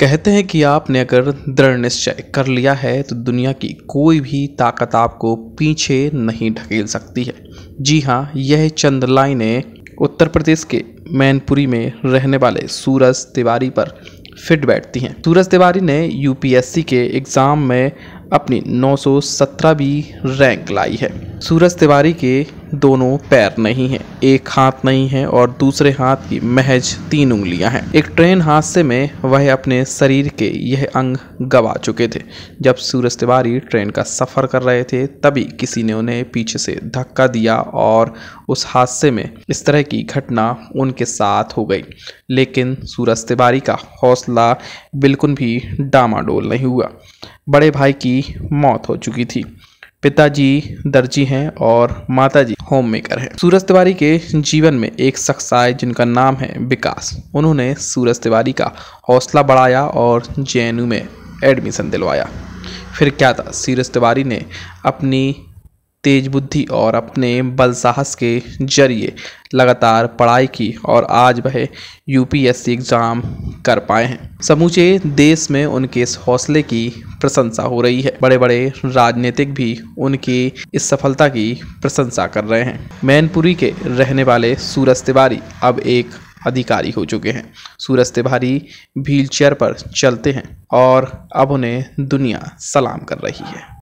कहते हैं कि आपने अगर दृढ़ निश्चय कर लिया है तो दुनिया की कोई भी ताकत आपको पीछे नहीं ढकेल सकती है जी हाँ यह चंद लाइनें उत्तर प्रदेश के मैनपुरी में रहने वाले सूरज तिवारी पर फिट बैठती हैं सूरज तिवारी ने यूपीएससी के एग्ज़ाम में अपनी 917वीं रैंक लाई है सूरज तिवारी के दोनों पैर नहीं है एक हाथ नहीं है और दूसरे हाथ की महज तीन उंगलियां हैं एक ट्रेन हादसे में वह अपने शरीर के यह अंग गवा चुके थे जब सूरज तिवारी ट्रेन का सफ़र कर रहे थे तभी किसी ने उन्हें पीछे से धक्का दिया और उस हादसे में इस तरह की घटना उनके साथ हो गई लेकिन सूरज तिवारी का हौसला बिल्कुल भी डामाडोल नहीं हुआ बड़े भाई की मौत हो चुकी थी पिताजी दर्जी हैं और माताजी होम मेकर हैं सूरज तिवारी के जीवन में एक शख्स आए जिनका नाम है विकास उन्होंने सूरज तिवारी का हौसला बढ़ाया और जे में एडमिशन दिलवाया फिर क्या था सूरज तिवारी ने अपनी तेज बुद्धि और अपने बल साहस के जरिए लगातार पढ़ाई की और आज वह यूपीएससी एग्ज़ाम कर पाए हैं समूचे देश में उनके इस हौसले की प्रशंसा हो रही है बड़े बड़े राजनीतिक भी उनकी इस सफलता की प्रशंसा कर रहे हैं मैनपुरी के रहने वाले सूरज तिवारी अब एक अधिकारी हो चुके हैं सूरज तिवारी व्हील चेयर पर चलते हैं और अब उन्हें दुनिया सलाम कर रही है